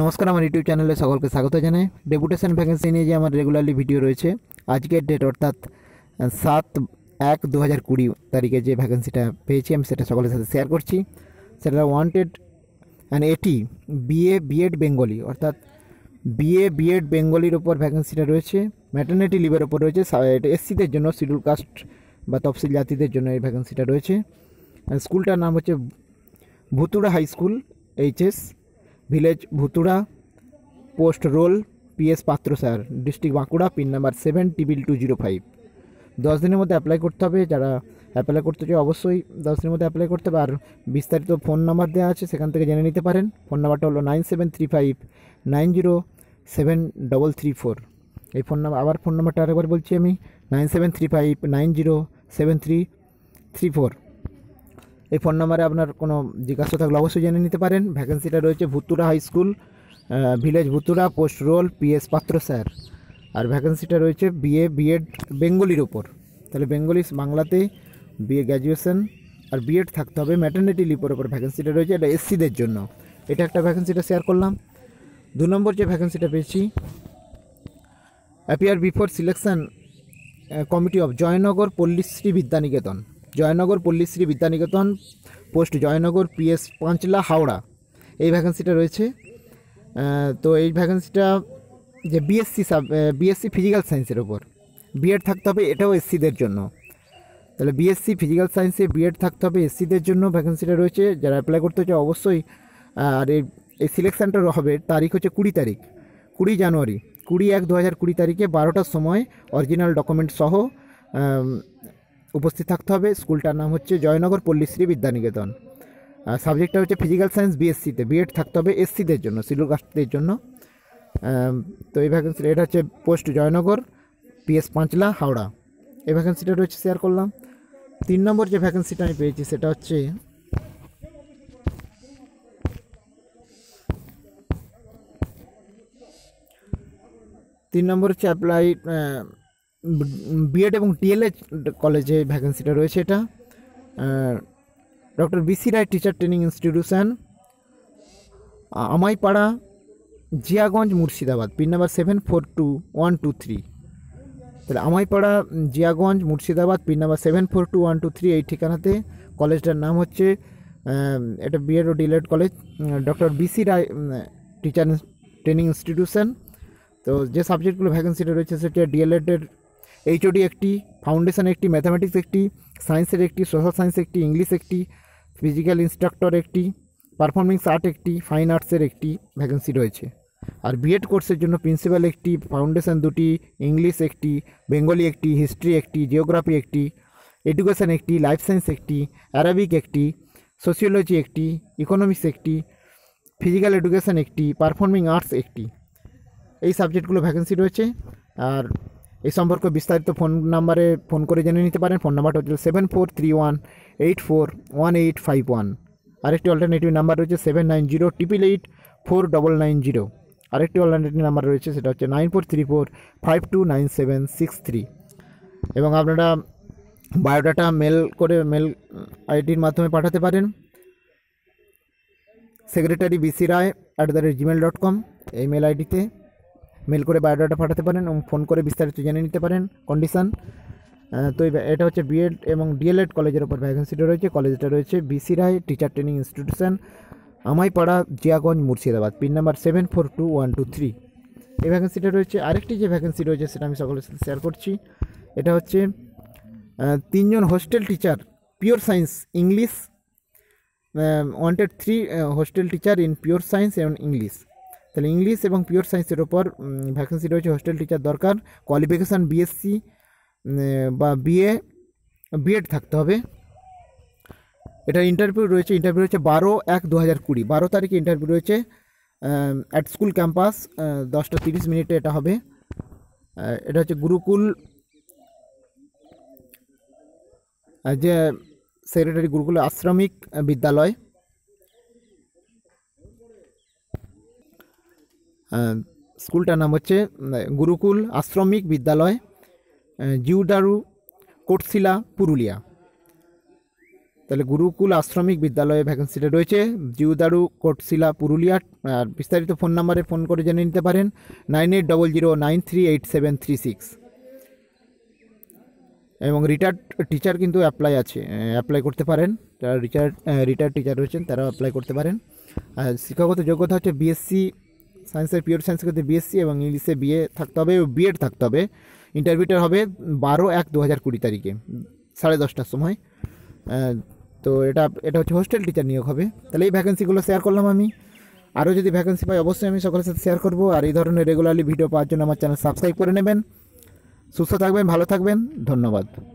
নমস্কার আমার ইউটিউব চ্যানেলে সকলকে স্বাগত জানাই ডেপুটেশন ভ্যাকেন্সি নিয়ে যে আমার রেগুলারলি ভিডিও রয়েছে আজকের ডেট অর্থাৎ সাত এক দু হাজার কুড়ি তারিখে যে ভ্যাকেন্সিটা পেয়েছি আমি সেটা সকলের সাথে শেয়ার করছি সেটা ওয়ান্টেড অ্যান্ড এটি বিএ বিএড বেঙ্গলি অর্থাৎ বিএ বিএড বেঙ্গলির ওপর ভ্যাকেন্সিটা রয়েছে ম্যাটার্নিটি লিভের ওপর রয়েছে এসসিদের জন্য শিডিউল কাস্ট বা তফসিল জাতিদের জন্য এই ভ্যাকেন্সিটা রয়েছে স্কুলটার নাম হচ্ছে Bhutura high school HS village Bhutura post Rol PS Patrasayer district Bankura pin number seven double two zero five দশ দিনের মধ্যে অ্যাপ্লাই করতে হবে যারা অ্যাপ্লাই করতে চাই অবশ্যই দশ দিনের মধ্যে অ্যাপ্লাই করতে হবে আর বিস্তারিত ফোন নাম্বার দেওয়া আছে সেখান থেকে জেনে নিতে পারেন ফোন নাম্বারটা হলো nine seven three five nine zero seven double three four এই ফোন নাম্বার আবার ফোন নাম্বারটা আরেকবার বলছি আমি nine seven three five nine zero seven three three four এই ফোন নাম্বারে আপনার কোনো জিজ্ঞাসা থাকলে অবশ্যই জেনে নিতে পারেন ভ্যাকেন্সিটা রয়েছে Bhutura high school village Bhutura post Rol PS Patrasayer আর ভ্যাকেন্সিটা রয়েছে বিএ বিএড বেঙ্গলির ওপর তাহলে বেঙ্গলি বাংলাতে বিএ গ্র্যাজুয়েশন আর বিএড থাকতে হবে ম্যাটার্নিটি লিপের ওপর ভ্যাকেন্সিটা রয়েছে এটা এসসিদের জন্য এটা একটা ভ্যাকেন্সিটা শেয়ার করলাম দু নম্বর যে ভ্যাকেন্সিটা পেয়েছি appear before selection committee of Jaynagar Pallishri Vidyaniketan Jaynagar Pallishri Vidyaniketan post Jaynagar PS Panchla Howrah এই ভ্যাকেন্সিটা রয়েছে তো এই ভ্যাকেন্সিটা যে বিএসসি সাব বিএসসি ফিজিক্যাল সায়েন্সের ওপর বিএড থাকতে হবে এটাও এসসিদের জন্য তাহলে বিএসসি ফিজিক্যাল সায়েন্সে বিএড থাকতে হবে এসসিদের জন্য ভ্যাকেন্সিটা রয়েছে যারা অ্যাপ্লাই করতে চায় অবশ্যই আর এই সিলেকশানটা হবে তারিখ হচ্ছে কুড়ি তারিখ কুড়ি জানুয়ারি কুড়ি এক দু হাজার কুড়ি তারিখে বারোটার সময় অরিজিনাল ডকুমেন্ট সহ উপস্থিত থাকতে হবে স্কুলটার নাম হচ্ছে জয়নগর পল্লীশ্রী বিদ্যানিকেতন আর সাবজেক্টটা হচ্ছে ফিজিক্যাল সায়েন্স বিএসসিতে বিএড থাকতে হবে এসসিদের জন্য শিডিউল কাস্টদের জন্য তো এই ভ্যাকেন্সিটা এটা হচ্ছে পোস্ট জয়নগর পিএস পাঁচলা হাওড়া এই ভ্যাকেন্সিটা রয়েছে শেয়ার করলাম তিন নম্বর যে ভ্যাকেন্সিটা আমি পেয়েছি সেটা হচ্ছে তিন নম্বর হচ্ছে অ্যাপ্লাই বিএড এবং টিএলএ কলেজে ভ্যাকেন্সিটা রয়েছে এটা doctor BC Roy teacher training institution Amaipara Jiaganj Murshidabad pin number seven four two one two three তাহলে Amaipara Jiaganj Murshidabad pin number seven four two one two three এই ঠিকানাতে কলেজটার নাম হচ্ছে এটা বিএড ও DElEd college doctor BC Roy teacher training institution তো যে সাবজেক্টগুলো ভ্যাকেন্সিটা রয়েছে সেটা ডিএলএডের এইচওডি একটি ফাউন্ডেশন একটি ম্যাথামেটিক্স একটি সায়েন্সের একটি সোশ্যাল সায়েন্স একটি ইংলিশ একটি ফিজিক্যাল ইনস্ট্রাক্টর একটি পারফর্মিংস আর্ট একটি ফাইন আর্টসের একটি ভ্যাকেন্সি রয়েছে আর বিএড কোর্সের জন্য প্রিন্সিপাল একটি ফাউন্ডেশন দুটি ইংলিশ একটি বেঙ্গলি একটি হিস্ট্রি একটি জিওগ্রাফি একটি এডুকেশন একটি লাইফ সায়েন্স একটি অ্যারাবিক একটি সোশিওলজি একটি ইকোনমিক্স একটি ফিজিক্যাল এডুকেশন একটি পারফর্মিং আর্টস একটি এই সাবজেক্টগুলো ভ্যাকেন্সি রয়েছে আর এই সম্পর্কে বিস্তারিত ফোন নাম্বারে ফোন করে জেনে নিতে পারেন ফোন নাম্বারটা হচ্ছে seven four three one eight four one eight five one আরেকটি অল্টারনেটিভ নাম্বার রয়েছে seven nine zero triple eight four double nine zero আরেকটি অল্টারনেটিভ নাম্বার রয়েছে সেটা হচ্ছে nine four three four five two nine seven six three এবং আপনারা biodata mail করে mail আইডির মাধ্যমে পাঠাতে পারেন secretary BC Roy at the rate Gmail dot com এই মেল আইডিতে মেল করে বায়োডাটা পাঠাতে পারেন এবং ফোন করে বিস্তারিত জেনে নিতে পারেন কন্ডিশান তো এটা হচ্ছে বিএড এবং ডিএলএড কলেজের ওপর ভ্যাকেন্সিটা রয়েছে কলেজটা রয়েছে BC Roy teacher training institution Amaipara Jiaganj Murshidabad pin number seven four two one two three এই ভ্যাকেন্সিটা রয়েছে আরেকটি যে ভ্যাকেন্সি রয়েছে সেটা আমি সকলের সাথে শেয়ার করছি এটা হচ্ছে তিনজন hostel teacher pure science English wanted three hostel teacher in pure science এবং ইংলিশ তাহলে ইংলিশ এবং পিওর সায়েন্সের ওপর ভ্যাকেন্সি রয়েছে হোস্টেল টিচার দরকার কোয়ালিফিকেশান বিএসসি বা বিএ বিএড থাকতে হবে এটা ইন্টারভিউ রয়েছে ইন্টারভিউ রয়েছে বারো এক দু হাজার কুড়ি বারো তারিখে ইন্টারভিউ রয়েছে অ্যাট স্কুল ক্যাম্পাস দশটা তিরিশ মিনিটে এটা হবে এটা হচ্ছে গুরুকুল যে সেক্রেটারি গুরুকুল আশ্রমিক বিদ্যালয় স্কুলটার নাম হচ্ছে গুরুকুল আশ্রমিক বিদ্যালয় জিউডারু কোটশিলা পুরুলিয়া তাহলে গুরুকুল আশ্রমিক বিদ্যালয়ে ভ্যাকেন্সিটা রয়েছে জিউদারু কোটশিলা পুরুলিয়া আর বিস্তারিত ফোন নাম্বারে ফোন করে জেনে নিতে পারেন nine eight double zero nine three eight seven three six এবং রিটায়ার্ড টিচার কিন্তু অ্যাপ্লাই আছে অ্যাপ্লাই করতে পারেন যারা রিটায়ার্ড রিটায়ার্ড টিচার রয়েছেন তারাও অ্যাপ্লাই করতে পারেন আর শিক্ষাগত যোগ্যতা হচ্ছে বিএসসি সায়েন্সের পিওর সায়েন্স করতে বিএসসি এবং ইংলিশে বিএ থাকতে হবে বিএড থাকতে হবে ইন্টারভিউটা হবে বারো এক দু হাজার কুড়ি তারিখে সাড়ে দশটার সময় তো এটা এটা হচ্ছে হোস্টেল টিচার নিয়োগ হবে তাহলে এই ভ্যাকেন্সিগুলো শেয়ার করলাম আমি আরও যদি ভ্যাকেন্সি পাই অবশ্যই আমি সকলের সাথে শেয়ার করবো আর এই ধরনের রেগুলারলি ভিডিও পাওয়ার জন্য আমার চ্যানেল সাবস্ক্রাইব করে নেবেন সুস্থ থাকবেন ভালো থাকবেন ধন্যবাদ